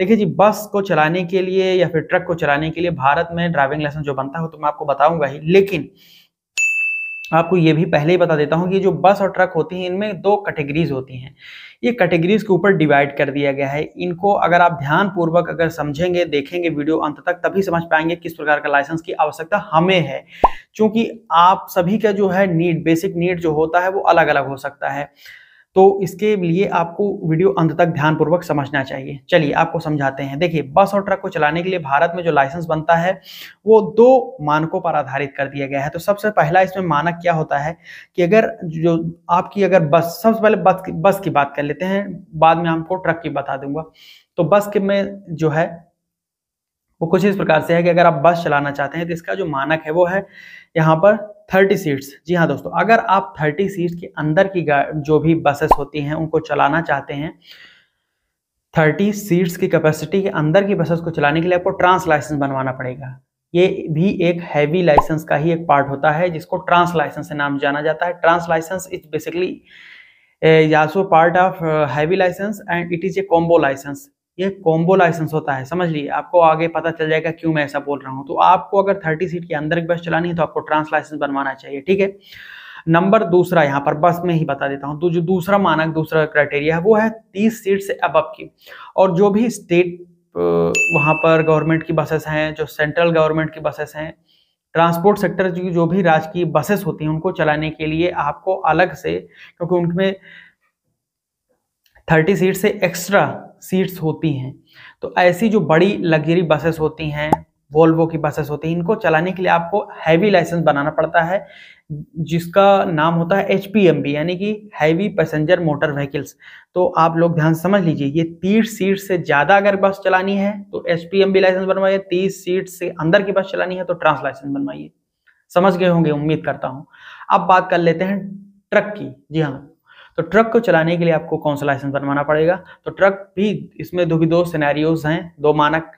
देखिए जी बस को चलाने के लिए या फिर ट्रक को चलाने के लिए भारत में ड्राइविंग लाइसेंस जो बनता है तो मैं आपको बताऊंगा ही लेकिन आपको ये भी पहले ही बता देता हूँ कि जो बस और ट्रक होती हैं इनमें दो कैटेगरीज होती हैं ये कैटेगरीज के ऊपर डिवाइड कर दिया गया है इनको अगर आप ध्यान पूर्वक अगर समझेंगे देखेंगे वीडियो अंत तक तभी समझ पाएंगे किस प्रकार का लाइसेंस की आवश्यकता हमें है क्योंकि आप सभी का जो है नीड बेसिक नीड जो होता है वो अलग अलग हो सकता है तो इसके लिए आपको वीडियो अंत तक ध्यानपूर्वक समझना चाहिए चलिए आपको समझाते हैं देखिए बस और ट्रक को चलाने के लिए भारत में जो लाइसेंस बनता है वो दो मानकों पर आधारित कर दिया गया है तो सबसे पहला इसमें मानक क्या होता है कि अगर जो आपकी अगर बस सबसे पहले बस बस की बात कर लेते हैं बाद में आपको ट्रक की बता दूंगा तो बस के में जो है वो कुछ इस प्रकार से है कि अगर आप बस चलाना चाहते हैं तो इसका जो मानक है वो है यहाँ पर 30 सीट्स जी हाँ दोस्तों अगर आप 30 सीट्स के अंदर की जो भी बसेस होती हैं उनको चलाना चाहते हैं 30 सीट्स की कैपेसिटी के अंदर की बसेस को चलाने के लिए आपको ट्रांस लाइसेंस बनवाना पड़ेगा ये भी एक हैवी लाइसेंस का ही एक पार्ट होता है जिसको ट्रांस लाइसेंस से नाम जाना जाता है trans license is basically part of heavy license and it is a combo license ये कॉम्बो लाइसेंस होता है समझ लीजिए आपको आगे पता चल जाएगा क्यों मैं ऐसा बोल रहा हूँ तो आपको अगर थर्टी सीट के अंदर की बस चलानी है तो आपको ट्रांस लाइसेंस बनवाना चाहिए ठीक है नंबर दूसरा यहाँ पर बस में ही बता देता हूँ तो जो दूसरा मानक दूसरा क्राइटेरिया है वो है तीस सीट से अब की और जो भी स्टेट वहाँ पर गवर्नमेंट की बसेस हैं जो सेंट्रल गवर्नमेंट की बसेस हैं ट्रांसपोर्ट सेक्टर की जो भी राज्य की बसेस होती हैं उनको चलाने के लिए आपको अलग से क्योंकि उनमें थर्टी सीट से एक्स्ट्रा सीट्स होती हैं तो ऐसी जो बड़ी लग्जरी बसेस होती हैं वोल्वो की बसेस होती हैं इनको चलाने के लिए आपको हैवी लाइसेंस बनाना पड़ता है जिसका नाम होता है एच यानी कि हैवी पैसेंजर मोटर व्हीकल्स तो आप लोग ध्यान समझ लीजिए ये तीस सीट से ज़्यादा अगर बस चलानी है तो एच लाइसेंस बनवाइए तीस सीट से अंदर की बस चलानी है तो ट्रांस लाइसेंस बनवाइए समझ गए होंगे उम्मीद करता हूँ अब बात कर लेते हैं ट्रक की जी हाँ तो ट्रक को चलाने के लिए आपको कौन सा लाइसेंस बनवाना पड़ेगा तो ट्रक भी इसमें दो भी दो सिनेरियोज हैं दो मानक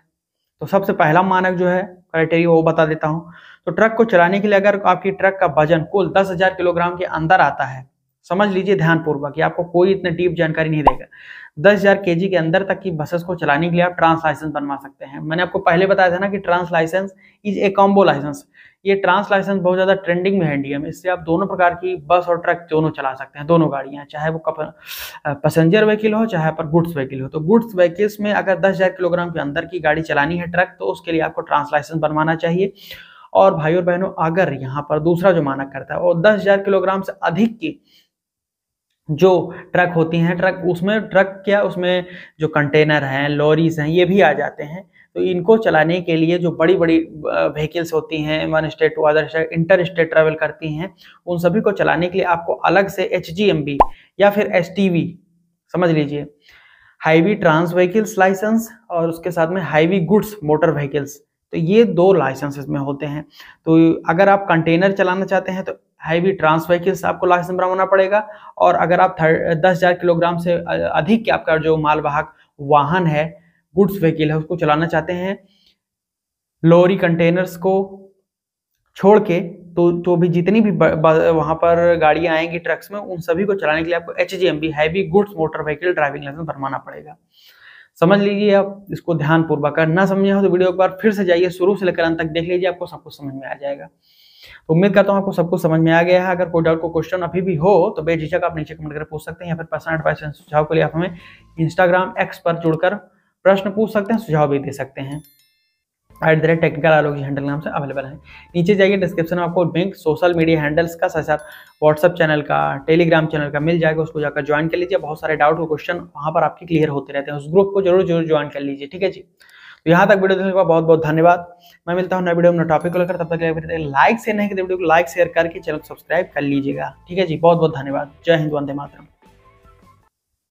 तो सबसे पहला मानक जो है क्राइटेरिया वो बता देता हूँ तो ट्रक को चलाने के लिए अगर आपकी ट्रक का वजन कुल दस हजार किलोग्राम के अंदर आता है समझ लीजिए ध्यानपूर्वक कि आपको कोई इतने डीप जानकारी नहीं देगा दस हजार के के अंदर तक की बसेस को चलाने के लिए आप ट्रांस लाइसेंस बनवा सकते हैं मैंने आपको पहले बताया था ना कि trans license is a combo license ये ट्रांस लाइसेंस बहुत ज़्यादा ट्रेंडिंग में है इंडिया में इससे आप दोनों प्रकार की बस और ट्रक दोनों चला सकते हैं दोनों गाड़ियाँ चाहे वो पैसेंजर व्हीकिल हो चाहे पर गुड्स व्हीकिल हो तो गुड्स व्हीकिल्स में अगर दस किलोग्राम के अंदर की गाड़ी चलानी है ट्रक तो उसके लिए आपको ट्रांस लाइसेंस बनवाना चाहिए और भाई और बहनों अगर यहाँ पर दूसरा जो मानक करता है और दस किलोग्राम से अधिक की जो ट्रक होती हैं ट्रक उसमें ट्रक क्या उसमें जो कंटेनर हैं लॉरीज हैं ये भी आ जाते हैं तो इनको चलाने के लिए जो बड़ी बड़ी व्हीकल्स होती हैं one state to other state inter state travel करती हैं उन सभी को चलाने के लिए आपको अलग से एच या फिर एस समझ लीजिए हाईवी ट्रांस व्हीकल्स लाइसेंस और उसके साथ में हाईवी गुड्स मोटर व्हीकल्स तो ये दो लाइसेंस में होते हैं तो अगर आप कंटेनर चलाना चाहते हैं तो हैवी ट्रांस व्हीकल्स आपको लाइसेंस बनवाना पड़ेगा और अगर आप दस हज़ार किलोग्राम से अधिक के आपका जो मालवाहक वाहन है गुड्स व्हीकल है उसको चलाना चाहते हैं लोरी कंटेनर्स को छोड़ के तो तो भी जितनी भी वहाँ पर गाड़ियाँ आएंगी ट्रक्स में उन सभी को चलाने के लिए आपको H G M V heavy goods motor vehicle driving license बनवाना पड़ेगा समझ लीजिए आप इसको ध्यानपूर्वक ना समझे हो तो वीडियो एक बार फिर से जाइए शुरू से लेकर अंत तक देख लीजिए आपको सब कुछ समझ में आ जाएगा तो उम्मीद करता हूँ आपको सबको समझ में आ गया है अगर कोई डाउट को क्वेश्चन अभी भी हो तो बेझिझक आप नीचे कमेंट कर पूछ सकते हैं या फिर पर्सनल एडवाइस सुझाव के लिए आप हमें इंस्टाग्राम एक्स पर जुड़कर प्रश्न पूछ सकते हैं सुझाव भी दे सकते हैं at the rate technical Aloki handle नाम से अवेलेबल है नीचे जाइए डिस्क्रिप्शन में आपको लिंक सोशल मीडिया हैंडल्स का साथ साथ व्हाट्सअप चैनल का टेलीग्राम चैनल का मिल जाएगा उसको जाकर ज्वाइन कर लीजिए बहुत सारे डाउट और क्वेश्चन वहाँ पर आपके क्लियर होते रहते हैं उस ग्रुप को जरूर जरूर ज्वाइन कर लीजिए ठीक है जी तो यहाँ तक वीडियो देखने बाद बहुत बहुत धन्यवाद मैं मिलता हूँ नए वीडियो में टॉपिक को लेकर तब तक लाइक से नहीं तो वीडियो को लाइक शेयर करके चैनल को सब्सक्राइब कर लीजिएगा ठीक है जी बहुत बहुत धन्यवाद जय हिंद वंदे मातरम